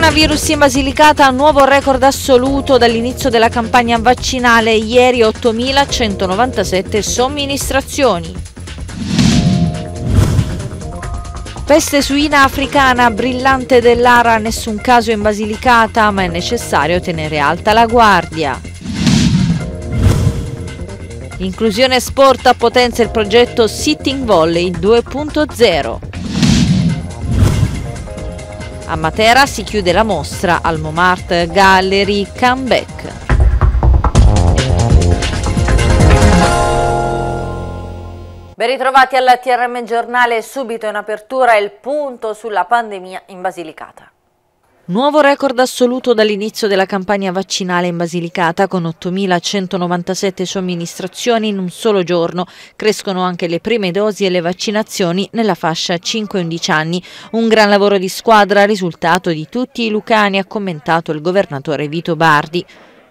coronavirus in Basilicata, nuovo record assoluto dall'inizio della campagna vaccinale, ieri 8.197 somministrazioni. Peste suina africana, brillante dell'ara, nessun caso in Basilicata, ma è necessario tenere alta la guardia. Inclusione sport a potenza il progetto Sitting Volley 2.0. A Matera si chiude la mostra al Momart Gallery Comeback. Ben ritrovati al TRM Giornale, subito in apertura il punto sulla pandemia in Basilicata. Nuovo record assoluto dall'inizio della campagna vaccinale in Basilicata con 8.197 somministrazioni in un solo giorno. Crescono anche le prime dosi e le vaccinazioni nella fascia 5-11 anni. Un gran lavoro di squadra, risultato di tutti i lucani, ha commentato il governatore Vito Bardi.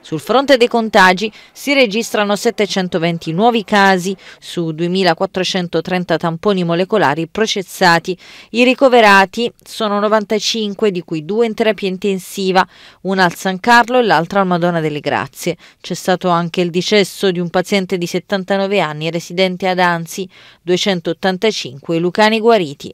Sul fronte dei contagi si registrano 720 nuovi casi su 2430 tamponi molecolari processati. I ricoverati sono 95, di cui due in terapia intensiva, una al San Carlo e l'altra al Madonna delle Grazie. C'è stato anche il decesso di un paziente di 79 anni residente ad Anzi, 285 lucani guariti.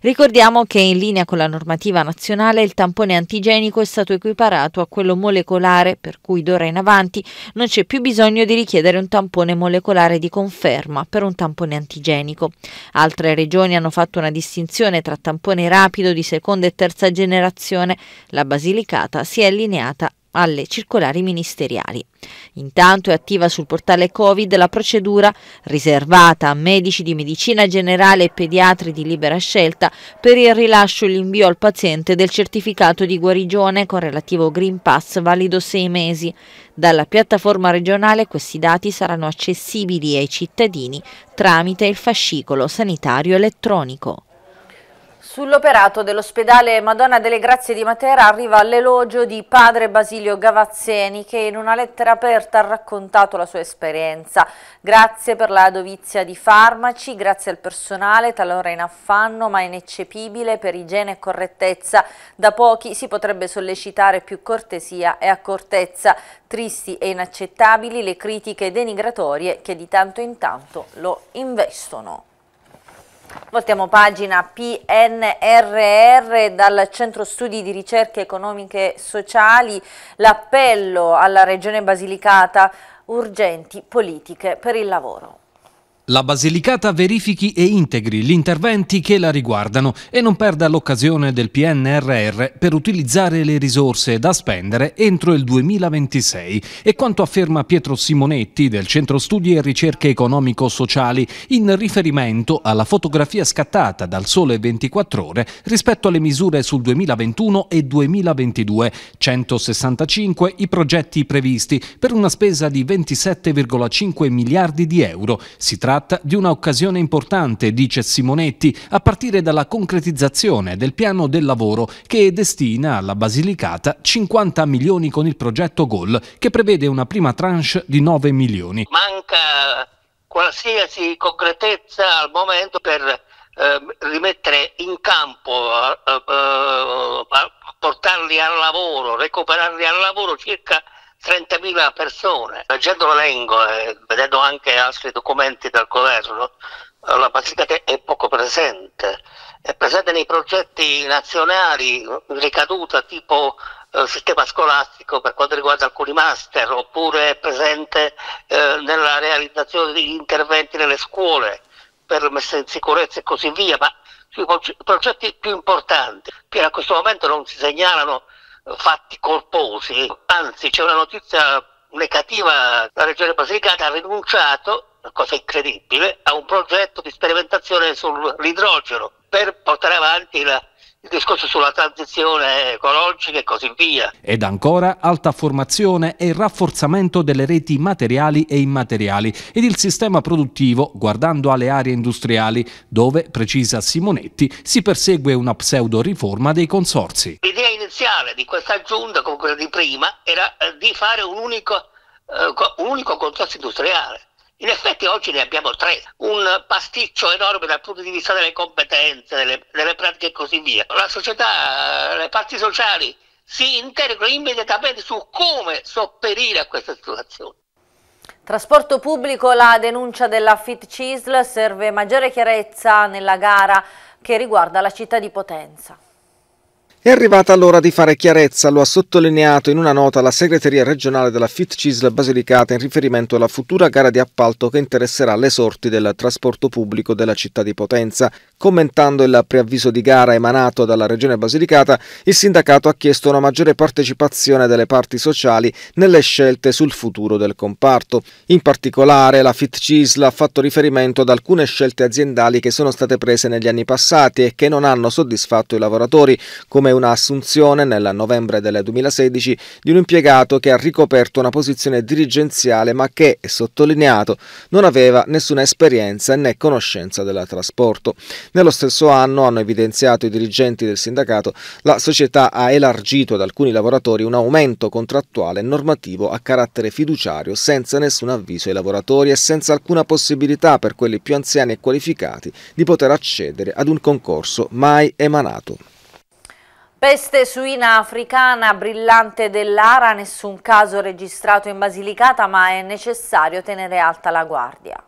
Ricordiamo che in linea con la normativa nazionale il tampone antigenico è stato equiparato a quello molecolare, per cui d'ora in avanti non c'è più bisogno di richiedere un tampone molecolare di conferma per un tampone antigenico. Altre regioni hanno fatto una distinzione tra tampone rapido di seconda e terza generazione. La Basilicata si è allineata alle circolari ministeriali. Intanto è attiva sul portale Covid la procedura riservata a medici di medicina generale e pediatri di libera scelta per il rilascio e l'invio al paziente del certificato di guarigione con relativo Green Pass valido sei mesi. Dalla piattaforma regionale questi dati saranno accessibili ai cittadini tramite il fascicolo sanitario elettronico. Sull'operato dell'ospedale Madonna delle Grazie di Matera arriva l'elogio di padre Basilio Gavazzeni che in una lettera aperta ha raccontato la sua esperienza. Grazie per la dovizia di farmaci, grazie al personale, talora in affanno ma ineccepibile per igiene e correttezza. Da pochi si potrebbe sollecitare più cortesia e accortezza. Tristi e inaccettabili le critiche denigratorie che di tanto in tanto lo investono. Voltiamo pagina PNRR dal Centro Studi di Ricerche Economiche Sociali, l'appello alla Regione Basilicata, urgenti politiche per il lavoro. La Basilicata verifichi e integri gli interventi che la riguardano e non perda l'occasione del PNRR per utilizzare le risorse da spendere entro il 2026. E quanto afferma Pietro Simonetti del Centro Studi e Ricerche Economico-Sociali in riferimento alla fotografia scattata dal Sole 24 Ore rispetto alle misure sul 2021 e 2022, 165 i progetti previsti per una spesa di 27,5 miliardi di euro. Si tratta tratta di un'occasione importante, dice Simonetti, a partire dalla concretizzazione del piano del lavoro che destina alla Basilicata 50 milioni con il progetto GOL, che prevede una prima tranche di 9 milioni. Manca qualsiasi concretezza al momento per eh, rimettere in campo, eh, eh, eh, portarli al lavoro, recuperarli al lavoro circa 30.000 persone. Leggendo l'elenco e eh, vedendo anche altri documenti del governo, eh, la Basilicata è poco presente. È presente nei progetti nazionali, ricaduta tipo eh, sistema scolastico per quanto riguarda alcuni master, oppure è presente eh, nella realizzazione di interventi nelle scuole per messa in sicurezza e così via, ma sui progetti più importanti che a questo momento non si segnalano fatti colposi, anzi c'è una notizia negativa, la regione Basilicata ha rinunciato cosa incredibile, a un progetto di sperimentazione sull'idrogeno per portare avanti la il discorso sulla transizione ecologica e così via. Ed ancora alta formazione e rafforzamento delle reti materiali e immateriali ed il sistema produttivo guardando alle aree industriali dove, precisa Simonetti, si persegue una pseudo riforma dei consorzi. L'idea iniziale di questa giunta, con quella di prima, era eh, di fare un unico, eh, un unico consorzio industriale in effetti oggi ne abbiamo tre, un pasticcio enorme dal punto di vista delle competenze, delle, delle pratiche e così via. La società, eh, le parti sociali si integrano immediatamente su come sopperire a questa situazione. Trasporto pubblico, la denuncia della Fit Cisl serve maggiore chiarezza nella gara che riguarda la città di Potenza. È arrivata l'ora di fare chiarezza, lo ha sottolineato in una nota la segreteria regionale della FitCisl Basilicata in riferimento alla futura gara di appalto che interesserà le sorti del trasporto pubblico della città di Potenza. Commentando il preavviso di gara emanato dalla regione Basilicata, il sindacato ha chiesto una maggiore partecipazione delle parti sociali nelle scelte sul futuro del comparto. In particolare la FitCisl ha fatto riferimento ad alcune scelte aziendali che sono state prese negli anni passati e che non hanno soddisfatto i lavoratori, come un'assunzione nel novembre del 2016 di un impiegato che ha ricoperto una posizione dirigenziale ma che, è sottolineato, non aveva nessuna esperienza né conoscenza del trasporto. Nello stesso anno, hanno evidenziato i dirigenti del sindacato, la società ha elargito ad alcuni lavoratori un aumento contrattuale normativo a carattere fiduciario senza nessun avviso ai lavoratori e senza alcuna possibilità per quelli più anziani e qualificati di poter accedere ad un concorso mai emanato. Peste suina africana brillante dell'Ara, nessun caso registrato in Basilicata ma è necessario tenere alta la guardia.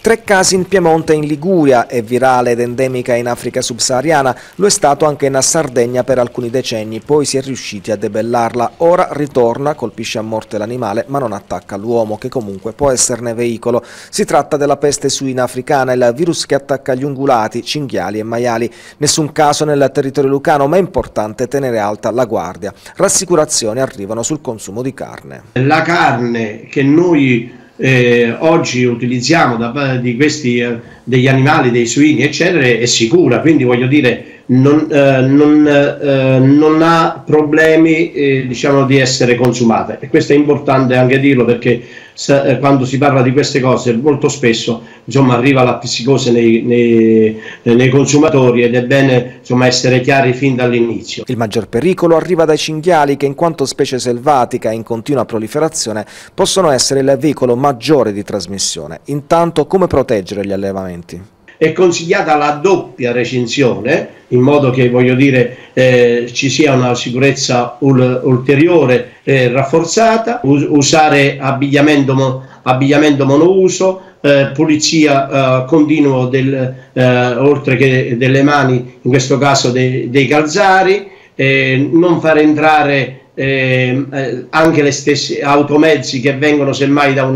Tre casi in Piemonte e in Liguria, è virale ed endemica in Africa subsahariana, lo è stato anche in Sardegna per alcuni decenni, poi si è riusciti a debellarla. Ora ritorna, colpisce a morte l'animale ma non attacca l'uomo che comunque può esserne veicolo. Si tratta della peste suina africana, il virus che attacca gli ungulati, cinghiali e maiali. Nessun caso nel territorio lucano ma è importante tenere alta la guardia. Rassicurazioni arrivano sul consumo di carne. La carne che noi eh, oggi utilizziamo da, di questi, eh, degli animali, dei suini, eccetera, è sicura. Quindi voglio dire, non, eh, non, eh, non, ha problemi eh, diciamo, di essere consumata e questo è importante anche dirlo perché sa, eh, quando si parla di queste cose molto spesso insomma, arriva la psicosi nei, nei, eh, nei, consumatori ed è bene insomma, essere chiari fin dall'inizio. Il maggior pericolo arriva dai cinghiali che in quanto specie selvatica in continua proliferazione possono essere il veicolo maggiore di trasmissione. Intanto come proteggere gli allevamenti? è consigliata la doppia recinzione, in modo che voglio dire eh, ci sia una sicurezza ul ulteriore eh, rafforzata, us usare abbigliamento, mo abbigliamento monouso, eh, pulizia eh, continua del, eh, oltre che delle mani, in questo caso de dei calzari, non far entrare ehm, eh, anche le stesse automezzi che vengono semmai da un,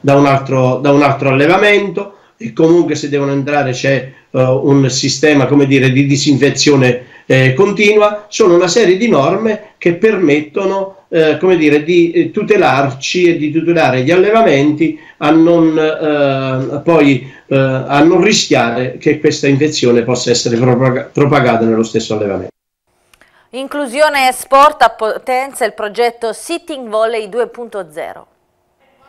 da un, altro, da un altro allevamento, e comunque se devono entrare c'è uh, un sistema come dire, di disinfezione eh, continua, sono una serie di norme che permettono eh, come dire, di eh, tutelarci e di tutelare gli allevamenti a non, eh, poi, eh, a non rischiare che questa infezione possa essere propag propagata nello stesso allevamento. Inclusione e sport a potenza il progetto Sitting Volley 2.0.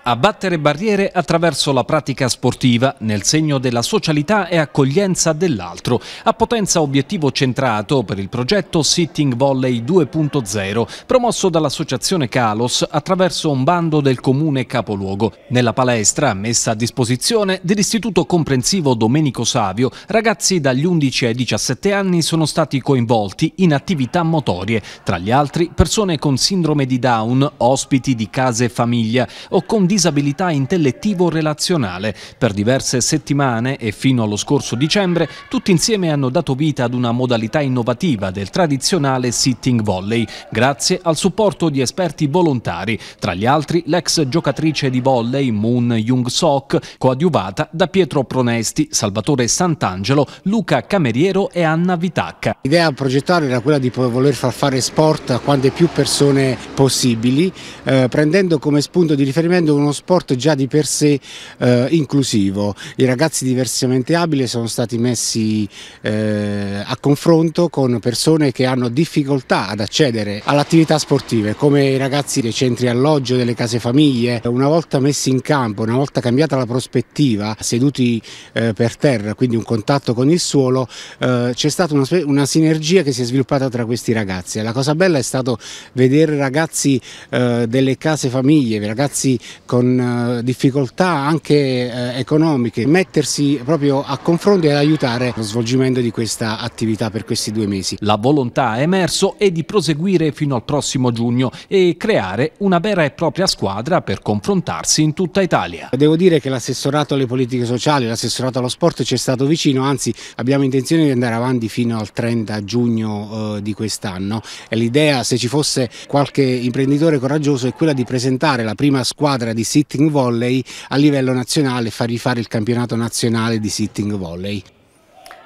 Abbattere barriere attraverso la pratica sportiva nel segno della socialità e accoglienza dell'altro. A potenza obiettivo centrato per il progetto Sitting Volley 2.0, promosso dall'associazione Calos attraverso un bando del comune capoluogo. Nella palestra, messa a disposizione dell'Istituto Comprensivo Domenico Savio, ragazzi dagli 11 ai 17 anni sono stati coinvolti in attività motorie, tra gli altri persone con sindrome di Down, ospiti di case e famiglia o con disabilità disabilità intellettivo-relazionale. Per diverse settimane e fino allo scorso dicembre, tutti insieme hanno dato vita ad una modalità innovativa del tradizionale sitting volley, grazie al supporto di esperti volontari, tra gli altri l'ex giocatrice di volley Moon Jung-sok, coadiuvata da Pietro Pronesti, Salvatore Sant'Angelo, Luca Cameriero e Anna Vitacca. L'idea progettuale era quella di voler far fare sport a quante più persone possibili, eh, prendendo come spunto di riferimento uno uno sport già di per sé eh, inclusivo. I ragazzi diversamente abili sono stati messi eh, a confronto con persone che hanno difficoltà ad accedere all'attività sportiva, come i ragazzi dei centri alloggio, delle case famiglie. Una volta messi in campo, una volta cambiata la prospettiva, seduti eh, per terra, quindi un contatto con il suolo, eh, c'è stata una, una, sinergia che si è sviluppata tra questi ragazzi. La cosa bella è stato vedere ragazzi eh, delle case famiglie, ragazzi con con eh, difficoltà anche eh, economiche, mettersi proprio a confronto ed aiutare lo svolgimento di questa attività per questi due mesi. La volontà è emerso è di proseguire fino al prossimo giugno e creare una vera e propria squadra per confrontarsi in tutta Italia. Devo dire che l'assessorato alle politiche sociali, l'assessorato allo sport ci è stato vicino, anzi abbiamo intenzione di andare avanti fino al 30 giugno eh, di quest'anno e l'idea se ci fosse qualche imprenditore coraggioso è quella di presentare la prima squadra di sitting volley a livello nazionale, fargli rifare il campionato nazionale di sitting volley.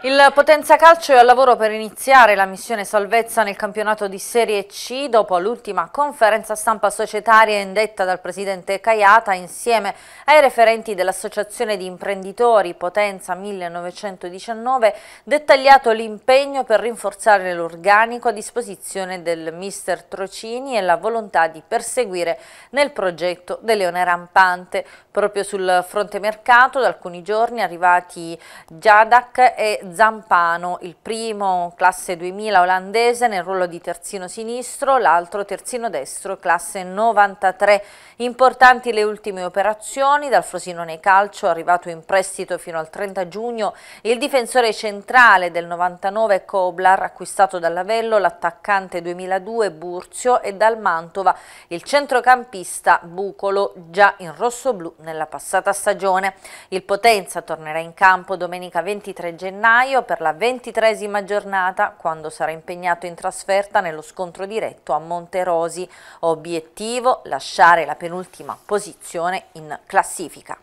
Il Potenza Calcio è al lavoro per iniziare la missione salvezza nel campionato di Serie C dopo l'ultima conferenza stampa societaria indetta dal presidente Caiata insieme ai referenti dell'Associazione di Imprenditori Potenza 1919 dettagliato l'impegno per rinforzare l'organico a disposizione del mister Trocini e la volontà di perseguire nel progetto del Leone Rampante. Proprio sul fronte mercato da alcuni giorni arrivati Giadac e Zampano, il primo classe 2000 olandese nel ruolo di terzino sinistro, l'altro terzino destro classe 93. Importanti le ultime operazioni, dal Frosinone Calcio arrivato in prestito fino al 30 giugno, il difensore centrale del 99 Koblar acquistato dall'Avello, l'attaccante 2002 Burzio e dal Mantova il centrocampista Bucolo già in rosso-blu nella passata stagione. Il Potenza tornerà in campo domenica 23 gennaio gennaio per la ventitresima giornata quando sarà impegnato in trasferta nello scontro diretto a Monterosi. Obiettivo lasciare la penultima posizione in classifica.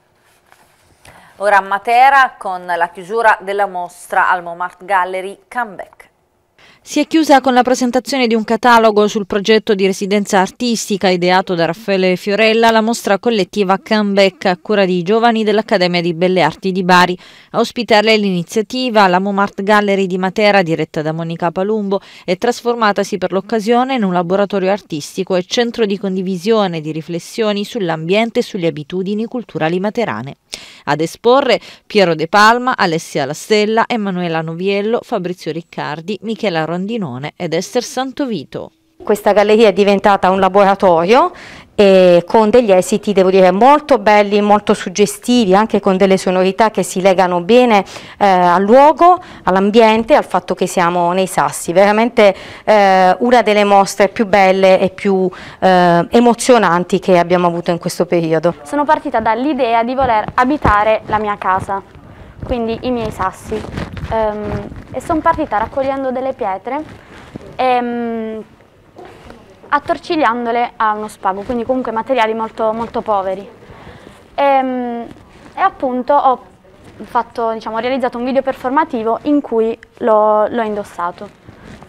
Ora a Matera con la chiusura della mostra al Momart Gallery Comeback. Si è chiusa con la presentazione di un catalogo sul progetto di residenza artistica ideato da Raffaele Fiorella la mostra collettiva Comeback a cura di giovani dell'Accademia di Belle Arti di Bari. A ospitarle l'iniziativa la Momart Gallery di Matera diretta da Monica Palumbo è trasformatasi per l'occasione in un laboratorio artistico e centro di condivisione di riflessioni sull'ambiente e sulle abitudini culturali materane. Ad esporre Piero De Palma, Alessia Lastella, Emanuela Noviello, Fabrizio Riccardi, Michela Rondinone ed Esther Santovito. Questa galleria è diventata un laboratorio eh, con degli esiti, devo dire, molto belli, molto suggestivi, anche con delle sonorità che si legano bene eh, al luogo, all'ambiente, al fatto che siamo nei sassi. Veramente eh, una delle mostre più belle e più eh, emozionanti che abbiamo avuto in questo periodo. Sono partita dall'idea di voler abitare la mia casa, quindi i miei sassi, um, e sono partita raccogliendo delle pietre. E, um, attorcigliandole a uno spago, quindi comunque materiali molto, molto poveri. E, ehm, e appunto ho, fatto, diciamo, ho realizzato un video performativo in cui l'ho indossato.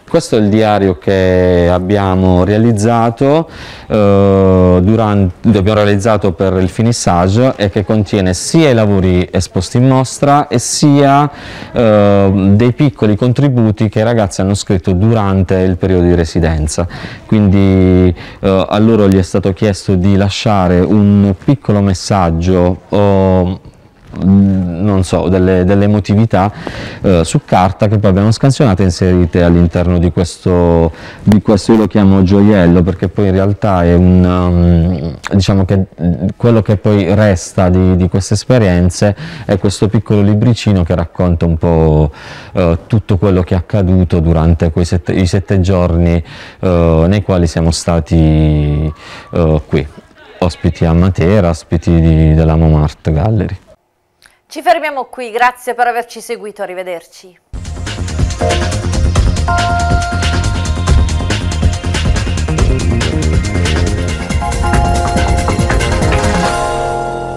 Questo è il diario che abbiamo realizzato, eh, durante, abbiamo realizzato per il finissage e che contiene sia i lavori esposti in mostra e sia eh, dei piccoli contributi che i ragazzi hanno scritto durante il periodo di residenza. Quindi eh, a loro gli è stato chiesto di lasciare un piccolo messaggio o eh, non so, delle, delle emotività eh, su carta che poi abbiamo scansionato e inserite all'interno di questo, di questo, io lo chiamo gioiello perché poi in realtà è un, um, diciamo che quello che poi resta di, di, queste esperienze è questo piccolo libricino che racconta un po' eh, tutto quello che è accaduto durante quei sette, i sette giorni eh, nei quali siamo stati eh, qui ospiti a Matera, ospiti di, della Momart Gallery. Ci fermiamo qui, grazie per averci seguito, arrivederci.